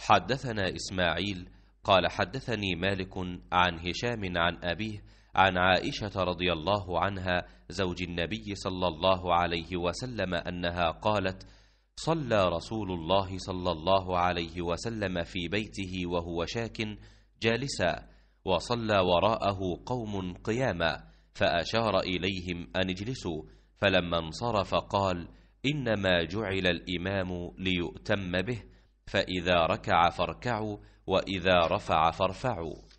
حدثنا إسماعيل قال حدثني مالك عن هشام عن أبيه عن عائشة رضي الله عنها زوج النبي صلى الله عليه وسلم أنها قالت صلى رسول الله صلى الله عليه وسلم في بيته وهو شاك جالسا وصلى وراءه قوم قياما فأشار إليهم أن اجلسوا فلما انصرف قال إنما جعل الإمام ليؤتم به فإذا ركع فاركعوا وإذا رفع فارفعوا